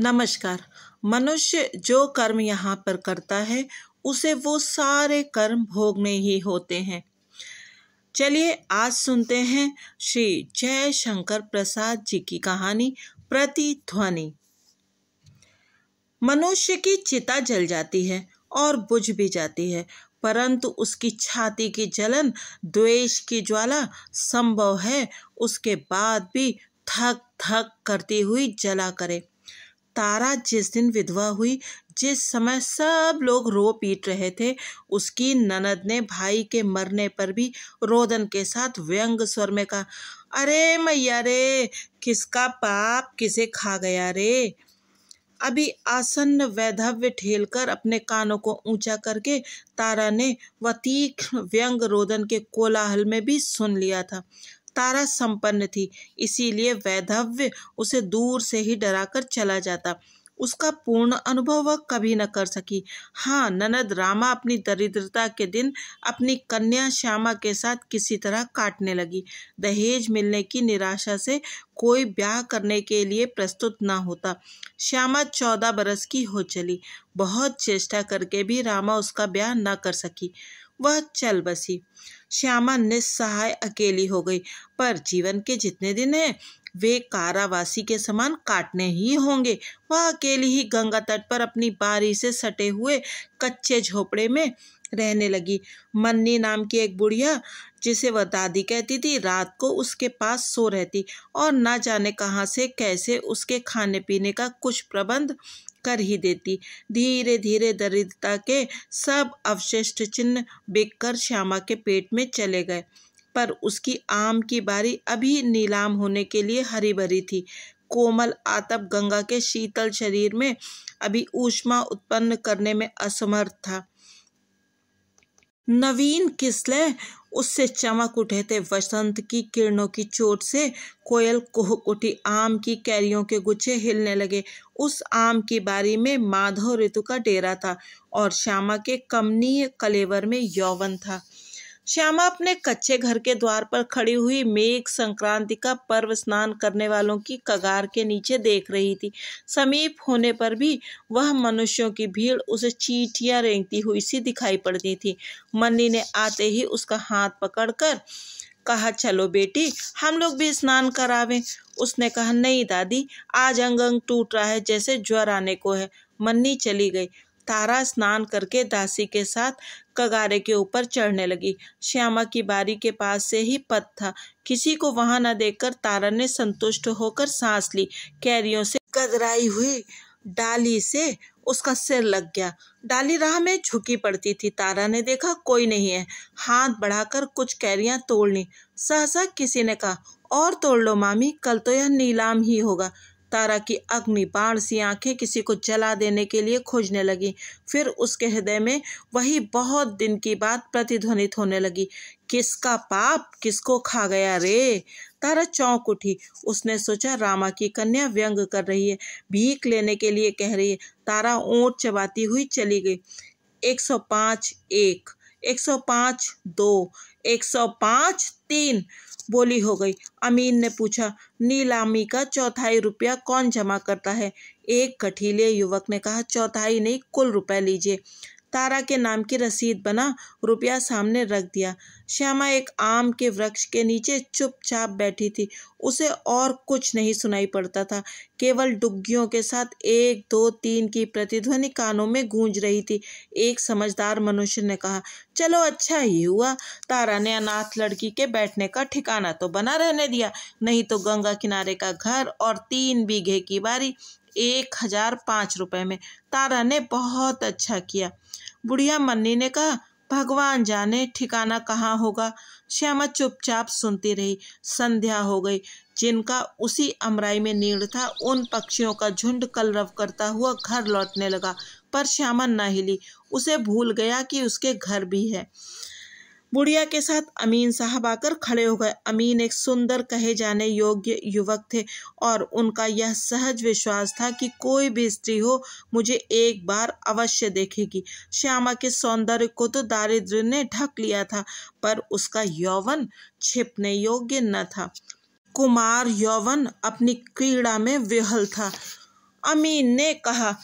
नमस्कार मनुष्य जो कर्म यहाँ पर करता है उसे वो सारे कर्म भोग में ही होते हैं चलिए आज सुनते हैं श्री जय शंकर प्रसाद जी की कहानी प्रतिध्वनि मनुष्य की चिता जल जाती है और बुझ भी जाती है परंतु उसकी छाती की जलन द्वेष की ज्वाला संभव है उसके बाद भी थक थक करती हुई जला करे तारा जिस दिन विधवा हुई जिस समय सब लोग रो पीट रहे थे उसकी ननद ने भाई के मरने पर भी रोदन के साथ व्यंग स्वर में कहा अरे मैया रे किसका पाप किसे खा गया रे अभी आसन्न वैधव्य ठेल कर अपने कानों को ऊंचा करके तारा ने वतीक व्यंग रोदन के कोलाहल में भी सुन लिया था तारा संपन्न थी इसीलिए वैधव्य उसे दूर से ही डराकर चला जाता उसका पूर्ण अनुभव वह कभी न कर सकी हाँ ननद रामा अपनी दरिद्रता के दिन अपनी कन्या श्यामा के साथ किसी तरह काटने लगी दहेज मिलने की निराशा से कोई ब्याह करने के लिए प्रस्तुत न होता श्यामा चौदह बरस की हो चली बहुत चेष्टा करके भी रामा उसका ब्याह न कर सकी वह चल बसी श्यामा निस्सहाय अकेली हो गई पर जीवन के जितने दिन हैं वे कारावासी के समान काटने ही होंगे वह अकेली ही गंगा तट पर अपनी बारी से सटे हुए कच्चे झोपड़े में रहने लगी मन्नी नाम की एक बुढ़िया जिसे वह दादी कहती थी रात को उसके पास सो रहती और ना जाने कहाँ से कैसे उसके खाने पीने का कुछ प्रबंध कर ही देती धीरे धीरे दरिद्रता के सब अवशिष्ट चिन्ह बिककर श्यामा के पेट में चले गए पर उसकी आम की बारी अभी नीलाम होने के लिए हरी भरी थी कोमल आतप गंगा के शीतल शरीर में अभी ऊष्मा उत्पन्न करने में असमर्थ था नवीन किसले उससे चमक उठे थे वसंत की किरणों की चोट से कोयल कोह उठी आम की कैरियों के गुच्छे हिलने लगे उस आम की बारी में माधव ऋतु का डेरा था और श्यामा के कमनीय कलेवर में यौवन था श्यामा अपने कच्चे घर के द्वार पर खड़ी हुई मेघ संक्रांति का पर्व स्नान करने वालों की कगार के नीचे देख रही थी समीप होने पर भी वह मनुष्यों की भीड़ उसे चीटियां रेंगती हुई सी दिखाई पड़ती थी मन्नी ने आते ही उसका हाथ पकड़कर कहा चलो बेटी हम लोग भी स्नान करावे उसने कहा नहीं दादी आज अंग अंग टूट रहा है जैसे ज्वर आने को है मन्नी चली गई तारा स्नान करके दासी के साथ कगारे के ऊपर चढ़ने लगी श्यामा की बारी के पास से ही पथ था किसी को वहां न देखकर तारा ने संतुष्ट होकर सांस ली कैरियों से कदराई हुई डाली से उसका सिर लग गया डाली राह में झुकी पड़ती थी तारा ने देखा कोई नहीं है हाथ बढ़ाकर कुछ कैरियां तोड़ ली सहसा किसी ने कहा और तोड़ लो मामी कल तो यह नीलाम ही होगा तारा की अग्नि बाण सी आंखें किसी को जला देने के लिए खोजने लगी फिर उसके हृदय में वही बहुत दिन की बात प्रतिध्वनित होने लगी किसका पाप किसको खा गया रे तारा चौंक उठी उसने सोचा रामा की कन्या व्यंग कर रही है भीख लेने के लिए कह रही है तारा ऊँट चबाती हुई चली गई एक सौ पाँच एक सौ पाँच दो एक सौ पाँच तीन बोली हो गई अमीन ने पूछा नीलामी का चौथाई रुपया कौन जमा करता है एक गठीले युवक ने कहा चौथाई नहीं कुल रुपए लीजिए तारा के नाम की रसीद बना रुपया सामने रख दिया श्यामा एक आम के वृक्ष के नीचे चुपचाप बैठी थी उसे और कुछ नहीं सुनाई पड़ता था केवल डुग्गियों के साथ एक दो तीन की प्रतिध्वनि कानों में गूंज रही थी एक समझदार मनुष्य ने कहा चलो अच्छा ही हुआ तारा ने अनाथ लड़की के बैठने का ठिकाना तो बना रहने दिया नहीं तो गंगा किनारे का घर और तीन बीघे की बारी एक हजार पाँच रुपये में तारा ने बहुत अच्छा किया बुढ़िया मन्नी ने कहा भगवान जाने ठिकाना कहाँ होगा श्यामा चुपचाप सुनती रही संध्या हो गई जिनका उसी अमराई में नीड़ था उन पक्षियों का झुंड कलरव करता हुआ घर लौटने लगा पर श्यामा न हिली उसे भूल गया कि उसके घर भी है बुढ़िया के साथ अमीन साहब आकर खड़े हो गए अमीन एक सुंदर कहे जाने योग्य युवक थे और उनका यह सहज विश्वास था कि कोई भी स्त्री हो मुझे एक बार अवश्य देखेगी श्यामा के सौंदर्य को तो दारिद्र ने ढक लिया था पर उसका यौवन छिपने योग्य न था कुमार यौवन अपनी क्रीड़ा में विहल था अमीन ने कहा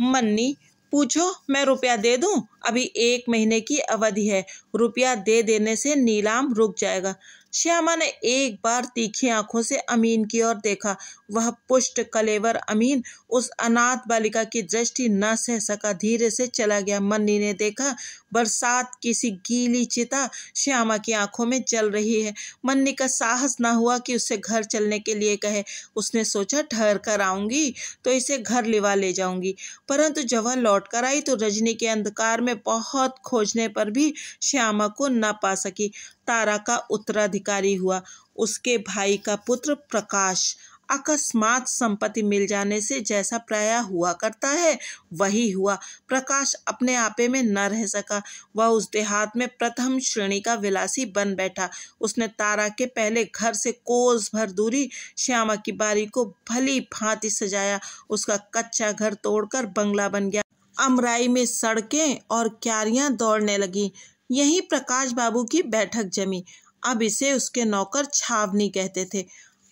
मन्नी पूछो मैं रुपया दे दूं अभी एक महीने की अवधि है रुपया दे देने से नीलाम रुक जाएगा श्यामा ने एक बार तीखी आंखों से अमीन की ओर देखा वह पुष्ट कलेवर अमीन उस अनाथ बालिका की दृष्टि न सह सका धीरे से चला गया मन्नी ने देखा बरसात किसी गीली चिता श्यामा की आंखों में जल रही है मन्नी का साहस ना हुआ कि उसे घर चलने के लिए कहे उसने सोचा ठहर कर आऊंगी तो इसे घर लिवा ले जाऊंगी परंतु जब वह लौट कर आई तो रजनी के अंधकार में बहुत खोजने पर भी श्यामा को न पा सकी तारा का उत्तराधिकारी हुआ उसके भाई का पुत्र प्रकाश अकस्मात संपत्ति मिल जाने से जैसा प्राय हुआ करता है वही हुआ प्रकाश अपने आपे में न रह सका वह उस देहात में प्रथम श्रेणी का विलासी बन बैठा उसने तारा के पहले घर से कोस भर दूरी श्यामा की बारी को भली भांति सजाया उसका कच्चा घर तोड़कर बंगला बन गया अमराई में सड़कें और क्यारियां दौड़ने लगी यही प्रकाश बाबू की बैठक जमी अब इसे उसके नौकर छावनी कहते थे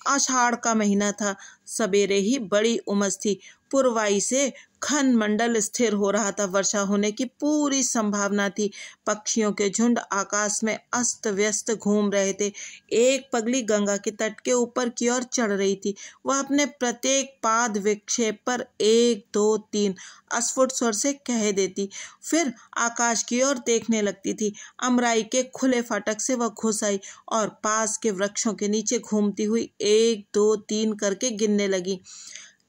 आषाढ़ का महीना था सवेरे ही बड़ी उमस थी पुरवाई से खन मंडल स्थिर हो रहा था वर्षा होने की पूरी संभावना थी पक्षियों के झुंड आकाश में अस्त व्यस्त घूम रहे थे एक पगली गंगा के तट के ऊपर की ओर चढ़ रही थी वह अपने प्रत्येक पाद विक्षेप पर एक दो तीन अस्फुट स्वर से कह देती फिर आकाश की ओर देखने लगती थी अमराई के खुले फाटक से वह घुस आई और पास के वृक्षों के नीचे घूमती हुई एक दो तीन करके गिनने लगी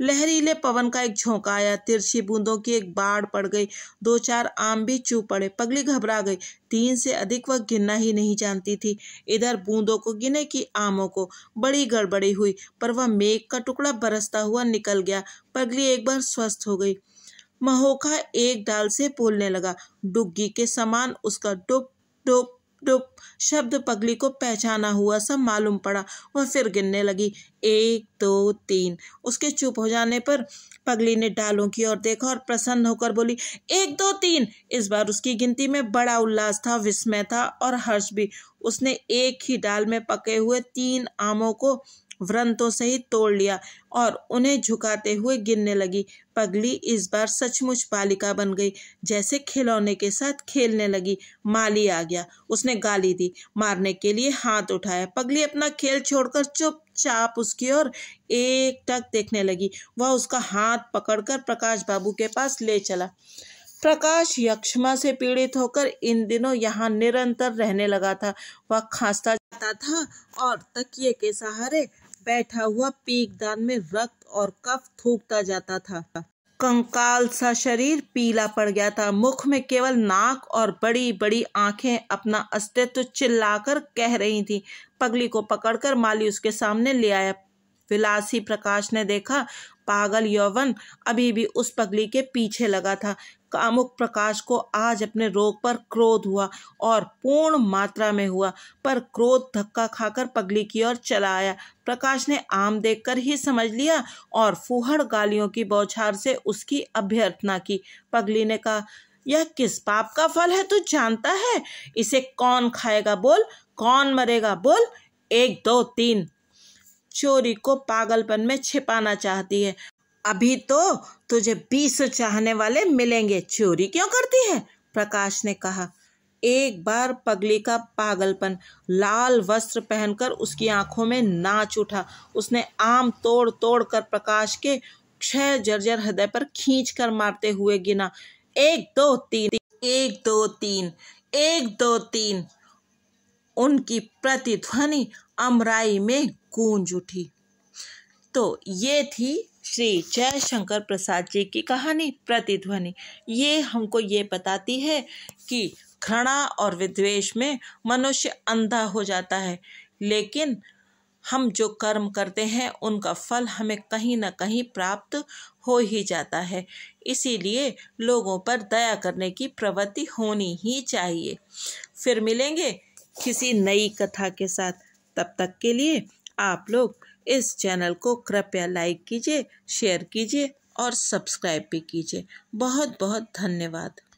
लहरीले पवन का एक झोंका आया तिरछी बूंदों की एक बाढ़ पड़ गई दो चार आम भी चू पड़े पगली घबरा गई तीन से अधिक वह गिनना ही नहीं जानती थी इधर बूंदों को गिने की आमों को बड़ी गड़बड़ी हुई पर वह मेघ का टुकड़ा बरसता हुआ निकल गया पगली एक बार स्वस्थ हो गई महोखा एक डाल से बोलने लगा डुग्गी के समान उसका डुब डुब शब्द पगली को पहचाना हुआ सब मालूम पड़ा वह फिर गिनने लगी एक दो तीन उसके चुप हो जाने पर पगली ने डालों की ओर देखा और प्रसन्न होकर बोली एक दो तीन इस बार उसकी गिनती में बड़ा उल्लास था विस्मय था और हर्ष भी उसने एक ही डाल में पके हुए तीन आमों को व्रंतों सहित तोड़ लिया और उन्हें झुकाते हुए गिरने लगी पगली इस बार सचमुच बालिका बन गई जैसे खिलौने के साथ खेलने लगी माली आ गया उसने गाली दी मारने के लिए हाथ उठाया पगली अपना खेल छोड़कर चुपचाप उसकी ओर एक टक देखने लगी वह उसका हाथ पकड़कर प्रकाश बाबू के पास ले चला प्रकाश यक्षमा से पीड़ित होकर इन दिनों यहाँ निरंतर रहने लगा था वह खांसता जाता था और तकिए के सहारे बैठा हुआ पीकदान में रक्त और कफ थूकता जाता था कंकाल सा शरीर पीला पड़ गया था मुख में केवल नाक और बड़ी बड़ी आंखें अपना अस्तित्व चिल्लाकर कह रही थी पगली को पकड़कर माली उसके सामने ले आया विलासी प्रकाश ने देखा पागल यौवन अभी भी उस पगली के पीछे लगा था कामुक प्रकाश को आज अपने रोग पर क्रोध हुआ और पूर्ण मात्रा में हुआ पर क्रोध धक्का खाकर पगली की ओर चला आया प्रकाश ने आम देखकर ही समझ लिया और फूहड़ गालियों की बौछार से उसकी अभ्यर्थना की पगली ने कहा यह किस पाप का फल है तू जानता है इसे कौन खाएगा बोल कौन मरेगा बोल एक दो तीन चोरी को पागलपन में छिपाना चाहती है अभी तो तुझे बीस चाहने वाले मिलेंगे चोरी क्यों करती है प्रकाश ने कहा एक बार पगली का पागलपन लाल वस्त्र पहनकर उसकी आंखों में नाच उठा उसने आम तोड़ तोड़ कर प्रकाश के क्षय जर्जर हृदय पर खींच कर मारते हुए गिना एक दो तीन एक दो तीन एक दो तीन उनकी प्रतिध्वनि अमराई में गूंज उठी तो ये थी श्री जयशंकर प्रसाद जी की कहानी प्रतिध्वनि ये हमको ये बताती है कि घृणा और विद्वेश में मनुष्य अंधा हो जाता है लेकिन हम जो कर्म करते हैं उनका फल हमें कहीं ना कहीं प्राप्त हो ही जाता है इसीलिए लोगों पर दया करने की प्रवृत्ति होनी ही चाहिए फिर मिलेंगे किसी नई कथा के साथ तब तक के लिए आप लोग इस चैनल को कृपया लाइक कीजिए शेयर कीजिए और सब्सक्राइब भी कीजिए बहुत बहुत धन्यवाद